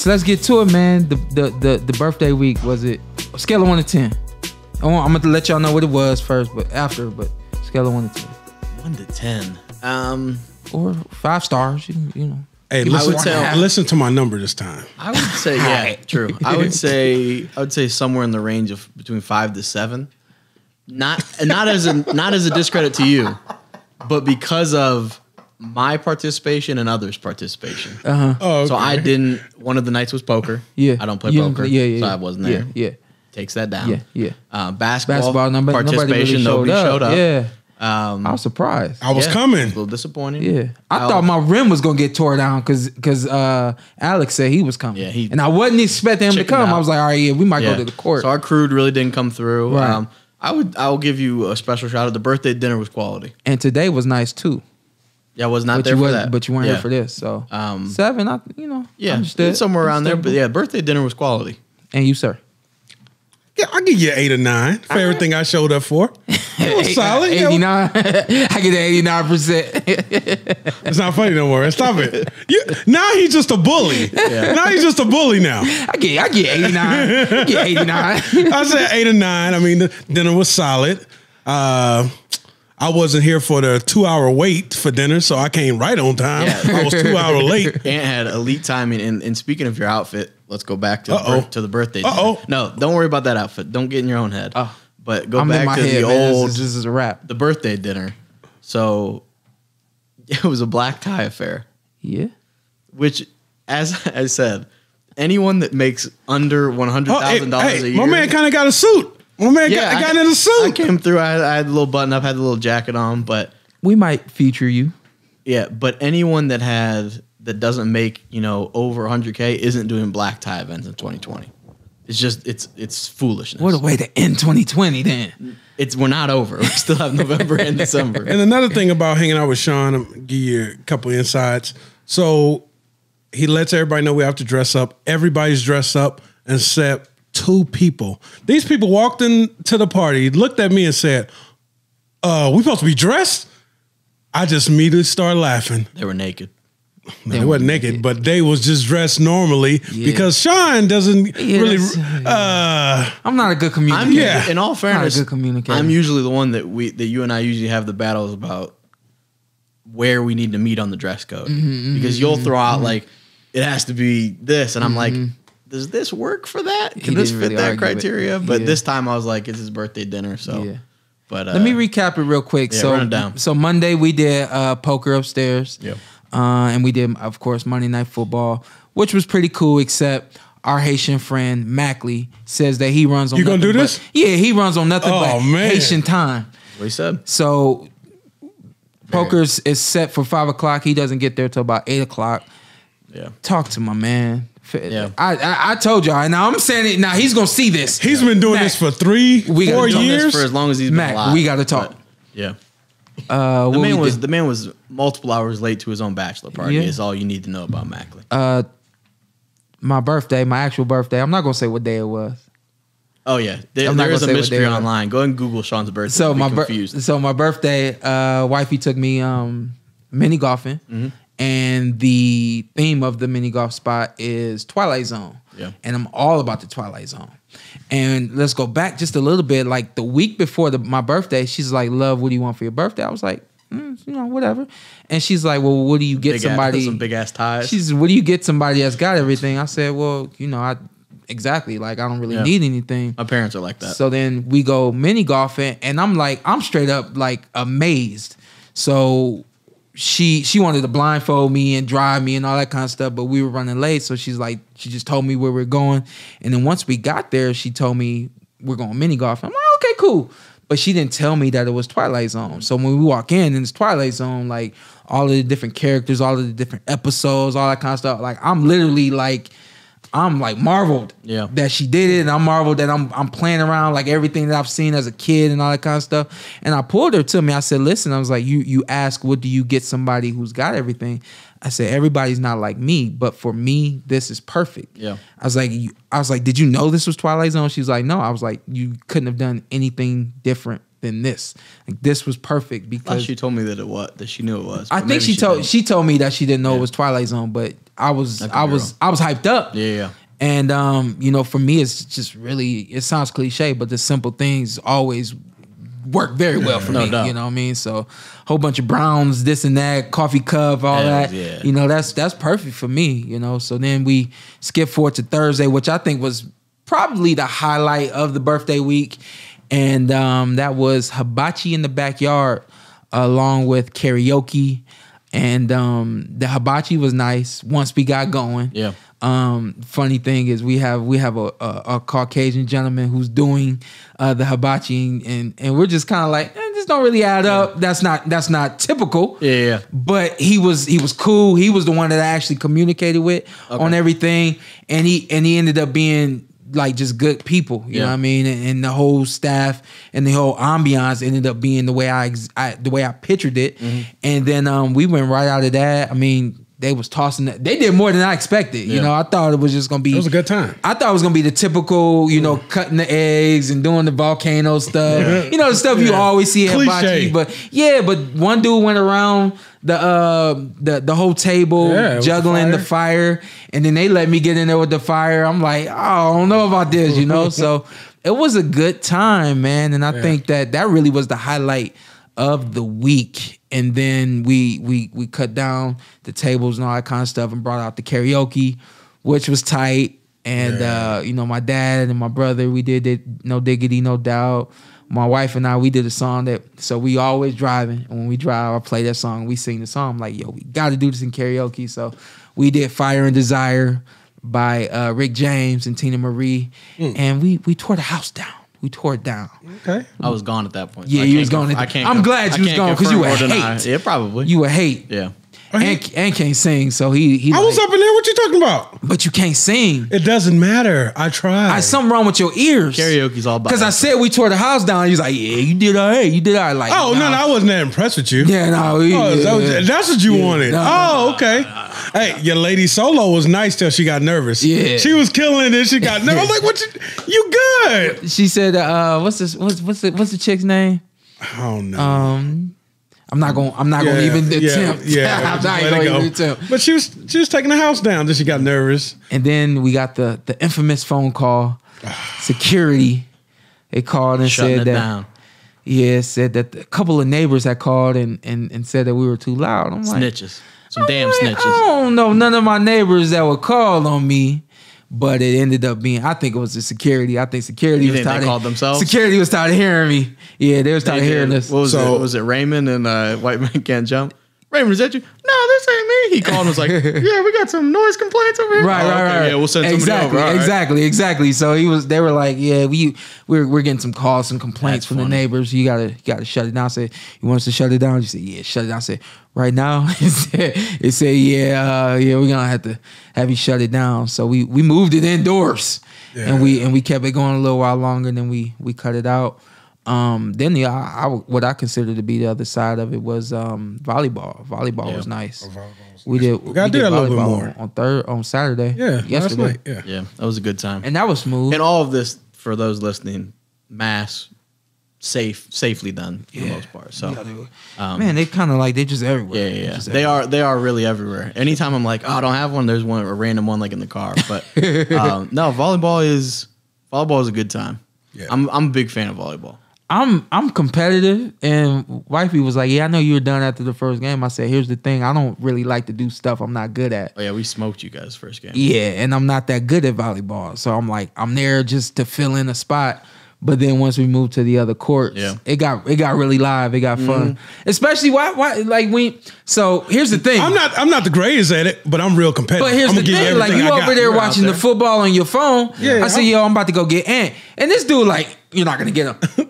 So let's get to it, man. The the the, the birthday week was it? Scale of one to ten. I am gonna let y'all know what it was first, but after, but scale of one to ten. One to ten. Um, or five stars. You, you know. Hey, listen, tell, listen to my number this time. I would say yeah, true. I would say I would say somewhere in the range of between five to seven. Not not as a not as a discredit to you, but because of my participation and others' participation. Uh-huh. Oh, okay. So I didn't. One of the nights was poker. Yeah. I don't play you poker. yeah, yeah. So I wasn't there. Yeah. yeah. Takes that down. Yeah. Yeah. Uh, basketball. Basketball. Nobody, participation. Nobody, really showed, nobody up. showed, up. Yeah. Um, I was surprised. I was yeah, coming. a little disappointed. Yeah, I, thought my rim was gonna get tore down because because uh, Alex said he was coming. Yeah, he, and I wasn't expecting him to come. Out. I was like, all right, yeah, we might yeah. go to the court. So our crew really didn't come through. Right. Um, I would I will give you a special shout out. The birthday dinner was quality, and today was nice too. Yeah, I was not but there you for that. But you weren't yeah. here for this. So um, seven, I, you know. Yeah, understood. somewhere around there. But yeah, birthday dinner was quality. And you, sir? Yeah, I give you eight or nine for thing everything I showed up for. It was eight, solid. 89. I get an 89%. it's not funny no more. Stop it. You, now he's just a bully. Yeah. Now he's just a bully now. I get I get 89. I get 89. I said eight or nine. I mean, the dinner was solid. Uh, I wasn't here for the two hour wait for dinner, so I came right on time. Yeah. I was two hour late. Aunt had elite timing. And, and, speaking of your outfit, let's go back to, the, to the birthday. oh No, don't worry about that outfit. Don't get in your own head. Oh. But go I'm back to head, the man. old. This is, this is a wrap. The birthday dinner. So it was a black tie affair. Yeah. Which, as I said, anyone that makes under one hundred thousand oh, hey, dollars a year, my man kind of got a suit. My man yeah, got, I, got in a suit. I came through. I, I had a little button up, had a little jacket on, but we might feature you. Yeah, but anyone that has that doesn't make you know over 100k isn't doing black tie events in 2020. It's just it's it's foolishness. What a way to end 2020 then. It's we're not over. We still have November and December. And another thing about hanging out with Sean, I'm give you a couple insights. So he lets everybody know we have to dress up. Everybody's dressed up except two people. These people walked into the party, looked at me and said, uh, we supposed to be dressed? I just immediately started laughing. They were naked. they, they weren't naked, naked, but they was just dressed normally yeah. because Sean doesn't yeah, really. Uh, I'm not a good communicator. I'm, yeah, in all fairness, I'm good communicator. I'm usually the one that we that you and I usually have the battles about where we need to meet on the dress code mm-hmm, mm-hmm because you'll throw out mm-hmm. like it has to be this, and I'm like mm-hmm does this work for that? Can this fit really that criteria? But yeah. this time I was like, it's his birthday dinner, so. Yeah. But uh, let me uh, recap it real quick. Yeah, so so Monday we did uh, poker upstairs. Yeah. Uh, and we did, of course, Monday Night Football, which was pretty cool, except our Haitian friend Mackley says that he runs on. You gonna do this? But, yeah, he runs on nothing oh, but man. Haitian time. What he said. So poker's is set for five o'clock. He doesn't get there till about eight o'clock. Yeah. Talk to my man. Yeah. I, I, I told y'all. Now I'm saying it. Now he's gonna see this. He's been doing Mac, this for three, we four years for as long as he's has been Mac, alive. We got to talk. But, yeah. Uh, uh the man was did? the man was multiple hours late to his own bachelor party. Yeah. Is all you need to know about Macklin. Uh, my birthday, my actual birthday. I'm not gonna say what day it was. Oh yeah, there, there is a mystery online. Go and Google Sean's birthday. So You'll my so my birthday, uh, wifey took me um, mini golfing. Mm-hmm and the theme of the mini golf spot is Twilight Zone. Yeah. And I'm all about the Twilight Zone. And let's go back just a little bit. Like the week before the, my birthday, she's like, "Love, what do you want for your birthday?" I was like, mm, "You know, whatever." And she's like, "Well, what do you get big somebody? Ass, some big ass ties." She's, "What do you get somebody that's got everything?" I said, "Well, you know, I exactly like I don't really yeah. need anything." My parents are like that. So then we go mini golfing, and I'm like, I'm straight up like amazed. So she she wanted to blindfold me and drive me and all that kind of stuff, but we were running late, so she's like, she just told me where we are going, and then once we got there, she told me we're going mini golf. I'm like, okay, cool, but she didn't tell me that it was Twilight Zone. So when we walk in and it's Twilight Zone, like all of the different characters, all of the different episodes, all that kind of stuff, like I'm literally like I'm like marveled yeah. that she did it, and I'm marveled that I'm I'm playing around like everything that I've seen as a kid and all that kind of stuff. And I pulled her to me. I said, "Listen," I was like, "You you ask, what do you get somebody who's got everything?" I said, "Everybody's not like me, but for me, this is perfect." Yeah, I was like, "I was like, did you know this was Twilight Zone?" She's like, "No." I was like, "You couldn't have done anything different than this. Like this was perfect because she told me that it was that she knew it was. I think she, she, told she told me that she didn't know yeah. it was Twilight Zone, but I was I was I was hyped up. Yeah, yeah. And um, you know, for me, it's just really it sounds cliche, but the simple things always work very well for no me. Doubt. You know what I mean? So whole bunch of browns, this and that, coffee cup, all that. Yeah. You know, that's that's perfect for me, you know. So then we skip forward to Thursday, which I think was probably the highlight of the birthday week and um, that was Hibachi in the backyard, along with karaoke, and um, the Hibachi was nice. Once we got going, yeah. Um, funny thing is we have we have a, a, a Caucasian gentleman who's doing uh, the hibachi and and we're just kind of like eh, this don't really add up. Yeah. That's not that's not typical. Yeah, yeah, But he was he was cool. He was the one that I actually communicated with okay. on everything, and he and he ended up being like just good people. You yeah. know what I mean? And, and, the whole staff and the whole ambiance ended up being the way I, I the way I pictured it. Mm-hmm. And then um, we went right out of that. I mean, they was tossing that. They did more than I expected. Yeah. You know, I thought it was just gonna be. It was a good time. I thought it was gonna be the typical, you know, cutting the eggs and doing the volcano stuff. Yeah. You know, the stuff yeah. you always see at Hibachi. But yeah, but one dude went around the uh the the whole table juggling fire. the fire, and then they let me get in there with the fire. I'm like, oh, I don't know about this, you know. so it was a good time, man, and I think that that really was the highlight of the week and then we we we cut down the tables and all that kind of stuff and brought out the karaoke, which was tight. And yeah. uh, you know, my dad and my brother, we did it, no diggity, no doubt. My wife and I, we did a song that so we always driving. And when we drive, I play that song, we sing the song. I'm like, yo, we gotta do this in karaoke. So we did Fire and Desire by uh, Rick James and Tina Marie, mm. and we we tore the house down we tore it down. Okay. I was gone at that point. Yeah, you was gone. Conf- I can't. I'm conf- glad you was gone because you were hate. Yeah, probably. You were hate. Yeah. And, and can't sing, so he. he I like, was up in there. What you talking about? But you can't sing. It doesn't matter. I tried. I something wrong with your ears. Karaoke's all because I said we tore the house down. He's like, yeah, you did all right. You did all right. Like, oh nah. no, no, I wasn't that impressed with you. Yeah, no. Nah, oh, yeah, that that's what you yeah, wanted. Nah, oh, okay. Hey, your lady solo was nice till she got nervous. Yeah, she was killing it. She got nervous. I'm like, what? You, you good? She said, uh, "What's this? What's what's the, what's the chick's name?" I don't know. Um, I'm not going. to I'm not yeah, going to even attempt. Yeah, yeah I'm not going to go. even attempt. But she was she was taking the house down. Then she got nervous. And then we got the the infamous phone call. Security, they called and Shutting said that. Down. Yeah, said that a couple of neighbors had called and, and and said that we were too loud. I'm like, Snitches some damn snitches. I don't know none of my neighbors that would call on me, but it ended up being I think it was the security. I think security you was tired. They called themselves. Security was tired of hearing me. Yeah, they was tired they of hearing us. What was so, it? Was it Raymond and uh, White Man Can't Jump? Raymond, is that you? No, this ain't me. He called and was like, Yeah, we got some noise complaints over here. Right, oh, right, okay, right. Yeah, we'll send somebody exactly, over. Right. Exactly, exactly. So he was they were like, Yeah, we we're we're getting some calls, some complaints That's from funny. the neighbors. You gotta you gotta shut it down. I said, You want us to shut it down? You said, Yeah, shut it down. I said, Right now, it said, yeah, uh, yeah, we're gonna have to have you shut it down. So we we moved it indoors. Yeah. And we and we kept it going a little while longer, and then we we cut it out. Um, then the I, I, what I consider to be the other side of it was um, volleyball. Volleyball yeah. was nice. Oh, volleyball was we did we gotta we do that a little bit more on third on Saturday. Yeah, yesterday. Night, yeah, yeah, that was a good time, and that was smooth. And all of this for those listening, mass safe safely done for yeah. the most part. So yeah, they um, man, they kind of like they just everywhere. Yeah, yeah, they everywhere. are they are really everywhere. Anytime I'm like, oh, I don't have one. There's one a random one like in the car. But um, no, volleyball is volleyball is a good time. Yeah. I'm I'm a big fan of volleyball. I'm I'm competitive, and wifey was like, "Yeah, I know you were done after the first game." I said, "Here's the thing, I don't really like to do stuff I'm not good at." Oh yeah, we smoked you guys first game. Yeah, and I'm not that good at volleyball, so I'm like, I'm there just to fill in a spot. But then once we moved to the other courts, yeah. it got it got really live. It got fun, mm-hmm. especially why why like we. So here's the thing. I'm not I'm not the greatest at it, but I'm real competitive. But here's I'm the thing. Like you I over there watching there. the football on your phone. Yeah. I said, yo, I'm about to go get Ant, and this dude like, you're not gonna get him.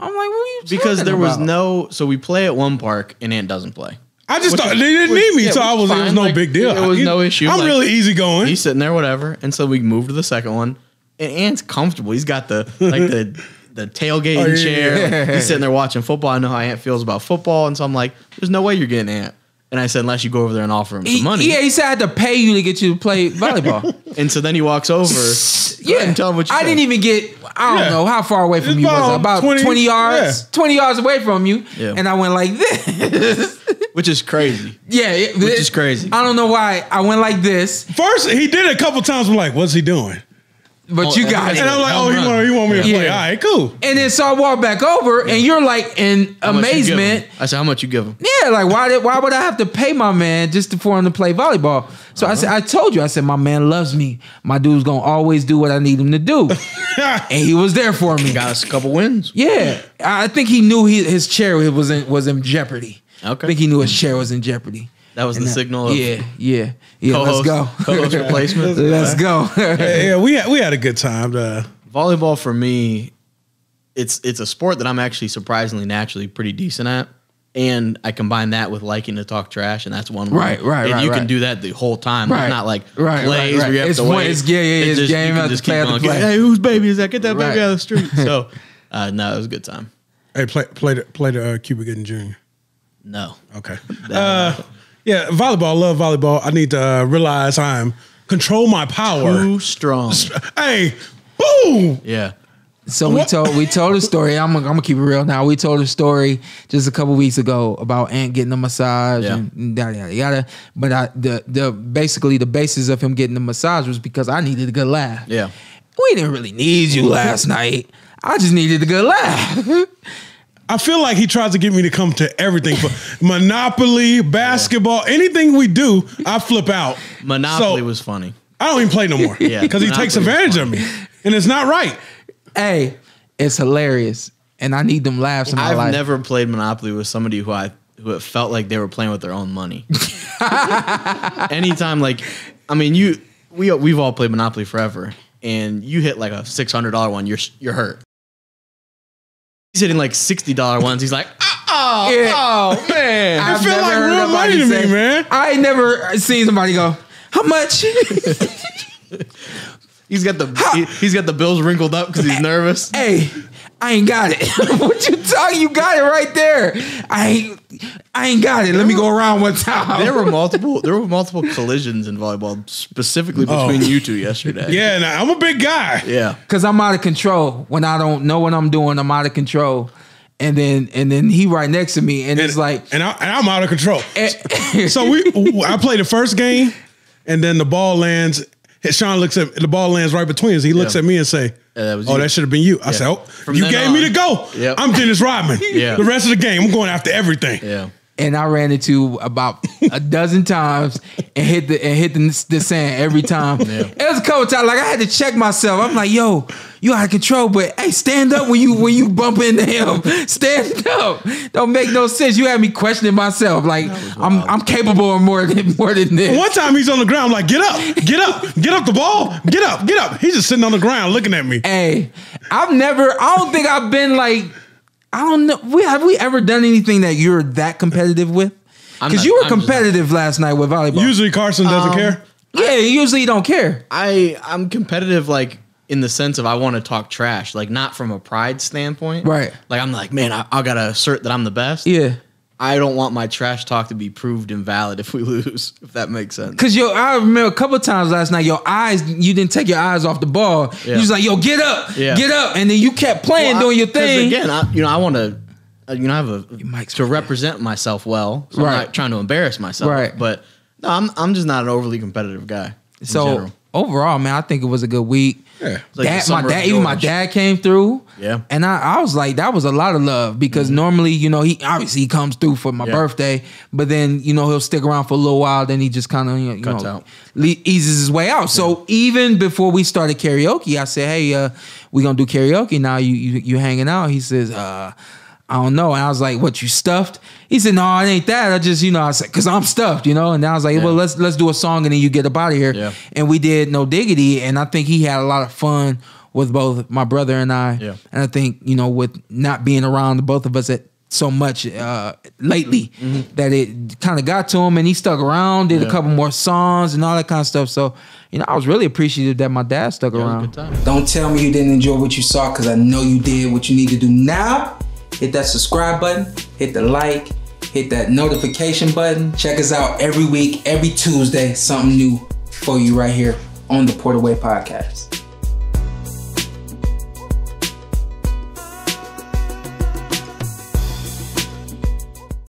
I'm like, what are you Because there was no, so we play at one park and Ant doesn't play. I just which thought they didn't which, need me, yeah, so I was. Fine. It was no like, big deal. It was no issue. I'm like, really easygoing. He's sitting there, whatever. And so we moved to the second one, and Ant's comfortable. He's got the like the the tailgating oh, yeah, chair. Yeah. he's sitting there watching football. I know how Ant feels about football, and so I'm like, "There's no way you're getting Ant." And I said, "Unless you go over there and offer him he, some money." Yeah, he said I had to pay you to get you to play volleyball. and so then he walks over yeah. and tell him what you I didn't even get, I don't yeah. know how far away from it's you was. I? About 20, 20 yards, yeah. 20 yards away from you. And I went like this. Which is crazy. Yeah. It, Which it, is crazy. I don't know why I went like this. First, he did it a couple times. I'm like, what's he doing? But oh, you it, and I'm like, oh, he want, he want me to play. All right, cool. And then so I walk back over, and you're like in amazement. I said, how much you give him? Yeah, like why did why would I have to pay my man just to, for him to play volleyball? So I uh-huh. said, I told you, I said, my man loves me. My dude's gonna always do what I need him to do, and he was there for me. Got us a couple wins. Yeah, I think he knew he, his chair was in was in jeopardy. Okay, I think he knew his chair was in jeopardy. That was and the that, signal. yeah, yeah, yeah. Let's go. Co-host replacement. let's go. yeah, yeah, we had, we had a good time. Uh, Volleyball for me, it's it's a sport that I'm actually surprisingly naturally pretty decent at, and I combine that with liking to talk trash, and that's one way. Right, right, and right, You right. can do that the whole time. Right, it's not like right, plays right, right. where you have it's to wait. It's, yeah, yeah, it's, it's just, game. You can just play keep on. Play. Hey, whose baby is that? Get that baby out of the street. So, uh, no, it was a good time. Hey, play play to, play to uh, Cuba Gooden Jr. No. Okay. That, uh, uh yeah, volleyball. I Love volleyball. I need to uh, realize I'm control my power. Too strong. Hey, boom. Yeah. So we told we told a story. I'm I'm gonna keep it real now. We told a story just a couple weeks ago about Ant getting a massage yeah. and yada yada yada. But I, the the basically the basis of him getting the massage was because I needed a good laugh. Yeah, we didn't really need you last night. I just needed a good laugh. I feel like he tries to get me to come to everything, but Monopoly, basketball, anything we do, I flip out. Monopoly So, was funny. I don't even play no more. Yeah, because he takes advantage of me, and it's not right. Hey, it's hilarious, and I need them laughs in my I've life. never played Monopoly with somebody who I who it felt like they were playing with their own money. Anytime, like, I mean, you we we've all played Monopoly forever, and you hit like a six hundred dollar one, you're you're hurt he's hitting like sixty dollar ones. He's like, oh, Yeah. oh man, i feel never like real money to me, man. I never seen somebody go, how much? he's got the he, he's got the bills wrinkled up because he's nervous. hey, I ain't got it. what you talking? You got it right there. I ain't, I ain't got it. Let me go around one time. There were multiple. There were multiple collisions in volleyball, specifically oh. between you two yesterday. Yeah, and I'm a big guy. Yeah, Cause I'm out of control when I don't know what I'm doing. I'm out of control, and then and then he right next to me, and, it's like and, I, and I'm out of control. Eh. so we, I play the first game, and then the ball lands. Sean looks at the ball lands right between us. He looks Yeah. at me and say, Yeah, that "Oh, that should have been you." I said, "Oh, you gave on. me the go. Yep. I'm Dennis Rodman. Yeah. The rest of the game, I'm going after everything." yeah and I ran into about a dozen times and hit the and hit the, the sand every time. Yeah. It was a couple times like I had to check myself. I'm like, yo, you out of control, but hey, stand up when you when you bump into him. Stand up. Don't make no sense. You had me questioning myself. Like I'm I'm capable of more than more than this. One time he's on the ground, I'm like, get up, get up, get up the ball, get up, get up. He's just sitting on the ground looking at me. Hey, I've never I don't think I've been like I don't know. We have we ever done anything that you're that competitive with? Because you were I'm competitive last night with volleyball. Usually Carson doesn't um, care. Yeah, usually you don't care. I I'm competitive like in the sense of I want to talk trash, like not from a pride standpoint. Right. Like I'm like, man, I, I gotta assert that I'm the best. Yeah. I don't want my trash talk to be proved invalid if we lose, if that makes sense. Cause yo, I remember a couple times last night, your eyes, you didn't take your eyes off the ball. Yeah. You was like, yo, get up, yeah. get up. And then you kept playing, well, doing I, your thing. Again, I, you know, I want to, uh, you know, I have a, to represent myself well. So right. I'm not trying to embarrass myself. Right. But no, I'm, I'm just not an overly competitive guy. So general. overall, man, I think it was a good week. Yeah. Like my dad, even my dad came through. Yeah. And I, I was like, that was a lot of love because mm -hmm. normally, you know, he obviously he comes through for my yeah. birthday, but then, you know, he'll stick around for a little while, then he just kind of, you Cuts out. eases his way out. Yeah. So even before we started karaoke, I said, hey, uh, we're going to do karaoke now. You, you, you hanging out. He says, uh, I don't know. And I was like, what, you stuffed? He said, no, it ain't that. I just, you know, I said, because I'm stuffed, you know? And I was like, yeah. well, let's let's do a song and then you get up out of here. Yeah. And we did No Diggity. And I think he had a lot of fun with both my brother and I. Yeah. And I think, you know, with not being around the both of us at so much uh, lately mm-hmm. that it kind of got to him and he stuck around, did yeah. a couple more songs and all that kind of stuff. So, you know, I was really appreciative that my dad stuck yeah, around. Don't tell me you didn't enjoy what you saw because I know you did. What you need to do now hit that subscribe button, hit the like, hit that notification button. Check us out every week, every Tuesday, something new for you right here on the Away Podcast.